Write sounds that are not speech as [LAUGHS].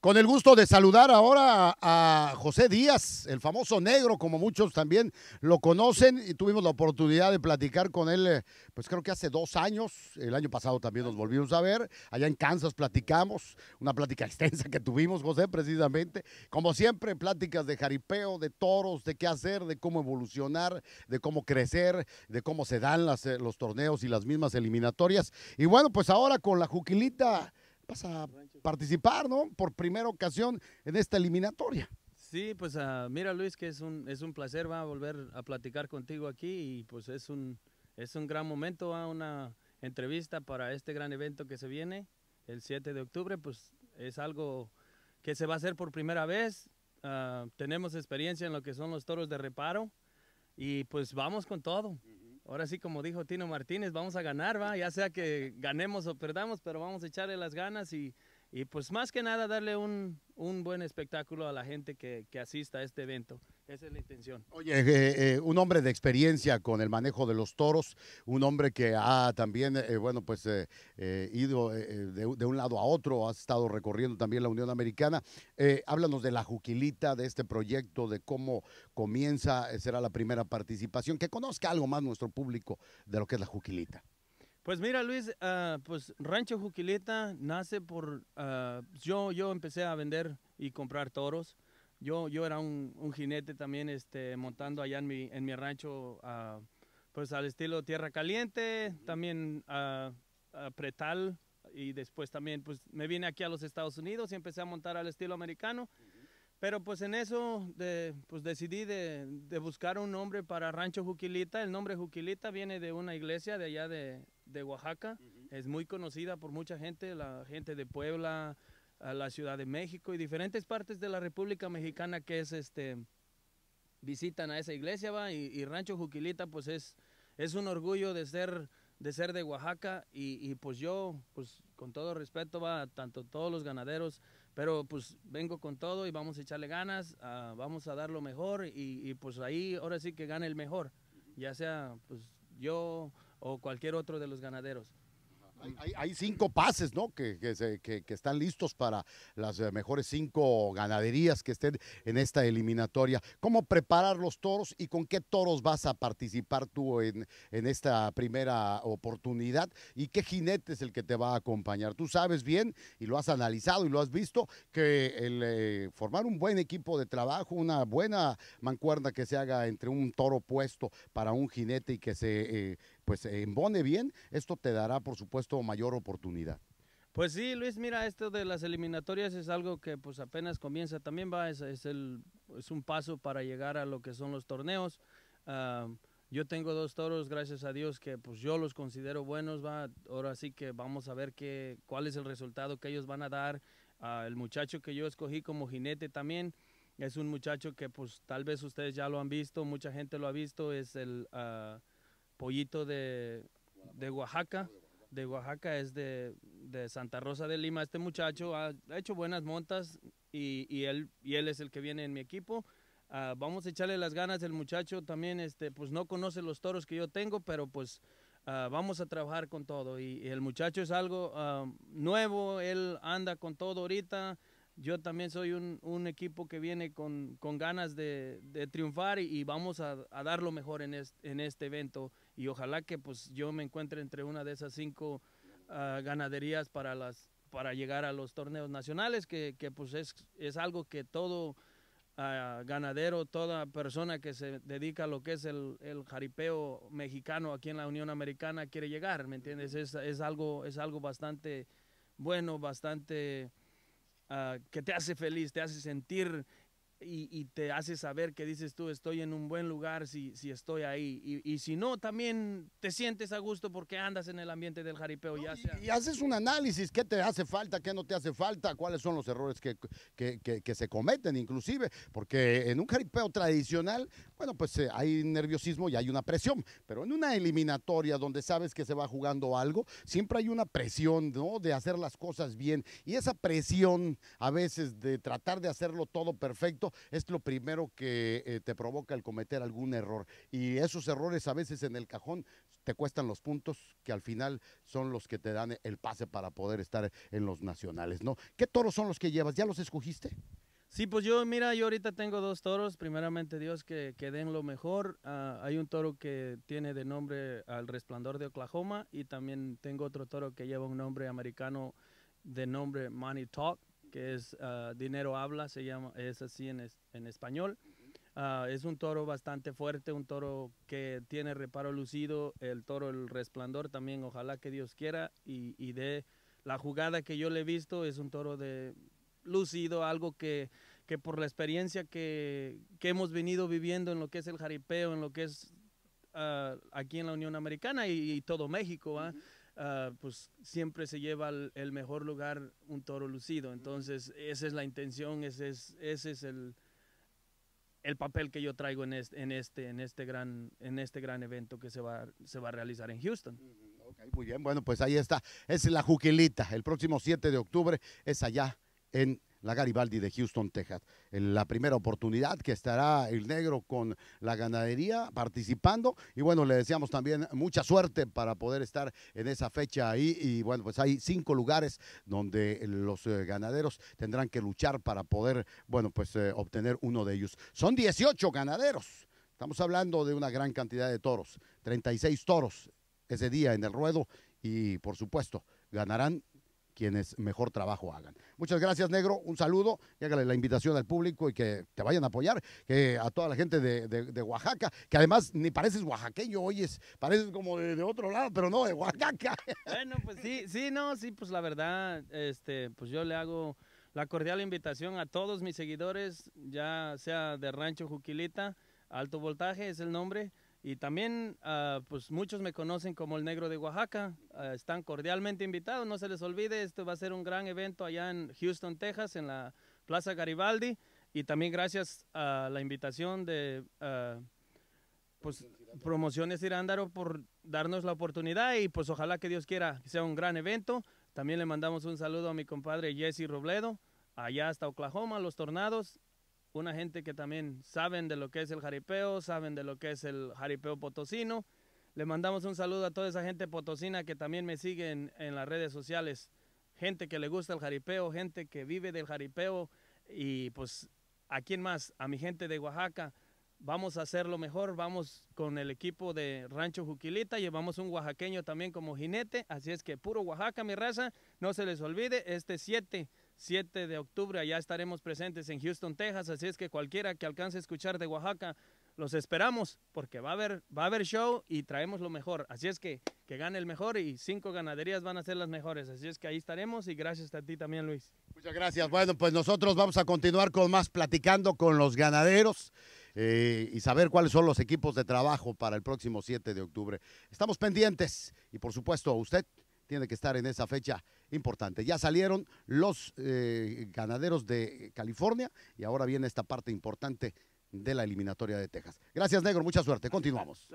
Con el gusto de saludar ahora a José Díaz, el famoso negro, como muchos también lo conocen, y tuvimos la oportunidad de platicar con él, eh, pues creo que hace dos años, el año pasado también nos volvimos a ver, allá en Kansas platicamos, una plática [LAUGHS] extensa que tuvimos, José, precisamente, como siempre, pláticas de jaripeo, de toros, de qué hacer, de cómo evolucionar, de cómo crecer, de cómo se dan eh, los torneos y las mismas eliminatorias. Y bueno, pues ahora con la juquilita vas a participar, ¿no? Por primera ocasión en esta eliminatoria. Sí, pues ah, mira Luis, que es un, es un placer va a volver a platicar contigo aquí y pues es un, es un gran momento, a una entrevista para este gran evento que se viene el 7 de octubre, pues es algo que se va a hacer por primera vez. Ah, tenemos experiencia en lo que son los toros de reparo y pues vamos con todo. Ahora sí, como dijo Tino Martínez, vamos a ganar, va, ya sea que ganemos o perdamos, pero vamos a echarle las ganas y, y pues más que nada darle un, buen espectáculo a la gente que, asista a este evento. Esa es la intención. Oye, eh, eh, un hombre de experiencia con el manejo de los toros, un hombre que ha también, eh, bueno, pues ido de, de, un lado a otro, ha estado recorriendo también la Unión Americana. háblanos de la Juquilita, de este proyecto, de cómo comienza, será la primera participación, que conozca algo más nuestro público de lo que es la Juquilita. Pues mira, Luis, ah, pues Rancho Juquilita nace por... Ah, yo, yo empecé a vender y comprar toros. Yo, yo era un, jinete también este, montando allá en mi, en mi rancho, ah, pues al estilo Tierra Caliente, también a Pretal, y después también pues me vine aquí a los Estados Unidos y empecé a montar al estilo americano. Pero pues en eso pues decidí de, de, buscar un nombre para Rancho Juquilita. El nombre Juquilita viene de una iglesia de allá de, de Oaxaca. Es muy conocida por mucha gente, la gente de Puebla, la Ciudad de México y diferentes partes de la República Mexicana que es este visitan a esa iglesia va y, Rancho Juquilita pues es es un orgullo de ser de ser de Oaxaca y, pues yo pues con todo respeto va tanto todos los ganaderos pero pues vengo con todo y vamos a echarle ganas vamos a dar lo mejor y, pues ahí ahora sí que gane el mejor ya sea pues yo o cualquier otro de los ganaderos. Hay, cinco pases, ¿no? Que, están listos para las eh, mejores cinco ganaderías que estén en esta eliminatoria. ¿Cómo preparar los toros y con qué toros vas a participar tú en, esta primera oportunidad? ¿Y qué jinete es el que te va a acompañar? Tú sabes bien y lo has analizado y lo has visto que el eh, formar un buen equipo de trabajo, una buena mancuerna que se haga entre un toro puesto para un jinete y que se eh, pues embone bien, esto te dará por supuesto mayor oportunidad. Pues sí, Luis, mira, esto de las eliminatorias es algo que pues apenas comienza, también va, es, es, el, es un paso para llegar a lo que son los torneos. Ah, yo tengo dos toros, gracias a Dios, que pues yo los considero buenos, va, ahora sí que vamos a ver qué, cuál es el resultado que ellos van a dar. Ah, el muchacho que yo escogí como jinete también es un muchacho que pues tal vez ustedes ya lo han visto, mucha gente lo ha visto, es el... Ah, pollito de, Oaxaca. De Oaxaca es de, Santa Rosa de Lima. Este muchacho ha, hecho buenas montas y, él, y él es el que viene en mi equipo. Ah, vamos a echarle las ganas. El muchacho también este, pues no conoce los toros que yo tengo, pero pues ah, vamos a trabajar con todo. Y, el muchacho es algo ah, nuevo, él anda con todo ahorita. Yo también soy un, equipo que viene con, ganas de, triunfar y, vamos a, dar lo mejor en, en este evento y ojalá que pues yo me encuentre entre una de esas cinco ah, ganaderías para las para llegar a los torneos nacionales, que, pues es, algo que todo ah, ganadero, toda persona que se dedica a lo que es el, jaripeo mexicano aquí en la Unión Americana quiere llegar, ¿me entiendes? Es, algo, es algo bastante bueno, bastante ah, que te hace feliz, te hace sentir y, te hace saber que dices tú, estoy en un buen lugar si, si estoy ahí. Y, si no, también te sientes a gusto porque andas en el ambiente del jaripeo. y, haces un análisis, qué te hace falta, qué no te hace falta, cuáles son los errores que, se cometen inclusive. Porque en un jaripeo tradicional, bueno, pues eh, hay nerviosismo y hay una presión. Pero en una eliminatoria donde sabes que se va jugando algo, siempre hay una presión, ¿no? De hacer las cosas bien. Y esa presión a veces de tratar de hacerlo todo perfecto, es lo primero que eh, te provoca el cometer algún error. Y esos errores a veces en el cajón te cuestan los puntos que al final son los que te dan el pase para poder estar en los nacionales, ¿no? ¿Qué toros son los que llevas? ¿Ya los escogiste? Sí, pues yo, mira, yo ahorita tengo dos toros. Primeramente, Dios, que, den lo mejor. Ah, hay un toro que tiene de nombre Al Resplandor de Oklahoma y también tengo otro toro que lleva un nombre americano de nombre Money Talk que es ah, Dinero Habla, se llama, es así en, español. Ah, es un toro bastante fuerte, un toro que tiene reparo lucido, el toro el resplandor también, ojalá que Dios quiera, y, y de la jugada que yo le he visto, es un toro de lucido, algo que, por la experiencia que, hemos venido viviendo en lo que es el jaripeo, en lo que es ah, aquí en la Unión Americana y, todo México, Ah, pues siempre se lleva el mejor lugar un toro lucido. Entonces, esa es la intención, ese es, ese es el, el papel que yo traigo en este, en este, en este, gran, en este gran evento que se va, se va a realizar en Houston. muy bien, bueno, pues ahí está. Es la Juquilita. El próximo 7 de octubre es allá en la Garibaldi de Houston, Texas. la primera oportunidad que estará el negro con la ganadería participando. Y bueno, le deseamos también mucha suerte para poder estar en esa fecha ahí. Y bueno, pues hay cinco lugares donde los eh, ganaderos tendrán que luchar para poder, bueno, pues eh, obtener uno de ellos. Son 18 ganaderos. Estamos hablando de una gran cantidad de toros, 36 toros ese día en el ruedo y por supuesto ganarán quienes mejor trabajo hagan. Muchas gracias, negro. Un saludo y hágale la invitación al público y que te vayan a apoyar, que a toda la gente de, Oaxaca, que además ni pareces oaxaqueño, oyes, pareces como de, de, otro lado, pero no, de Oaxaca. [LAUGHS] Bueno, pues sí, sí, no, sí, pues la verdad, este, pues yo le hago la cordial invitación a todos mis seguidores, ya sea de Rancho Juquilita, Alto Voltaje es el nombre y también, ah, pues muchos me conocen como el Negro de Oaxaca. Ah, están cordialmente invitados, no se les olvide, esto va a ser un gran evento allá en Houston, Texas, en la Plaza Garibaldi. Y también gracias a la invitación de ah, pues, Promociones Irándaro por darnos la oportunidad y pues ojalá que Dios quiera que sea un gran evento. También le mandamos un saludo a mi compadre Jesse Robledo, allá hasta Oklahoma, los tornados, una gente que también saben de lo que es el jaripeo, saben de lo que es el jaripeo potosino. Le mandamos un saludo a toda esa gente potosina que también me sigue en, en las redes sociales. Gente que le gusta el jaripeo, gente que vive del jaripeo y pues a quién más, a mi gente de Oaxaca. Vamos a hacerlo mejor, vamos con el equipo de Rancho Juquilita, llevamos un oaxaqueño también como jinete, así es que puro Oaxaca, mi raza, no se les olvide, este 7 7 de octubre. Allá estaremos presentes en Houston, Texas. Así es que cualquiera que alcance a escuchar de Oaxaca, los esperamos porque va a haber, va a haber show y traemos lo mejor. Así es que que gane el mejor y cinco ganaderías van a ser las mejores. Así es que ahí estaremos y gracias a ti también, Luis. Muchas gracias. Bueno, pues nosotros vamos a continuar con más platicando con los ganaderos. Eh, y saber cuáles son los equipos de trabajo para el próximo 7 de octubre. Estamos pendientes y por supuesto usted tiene que estar en esa fecha importante. Ya salieron los eh, ganaderos de California y ahora viene esta parte importante de la eliminatoria de Texas. Gracias, Negro. Mucha suerte. Continuamos.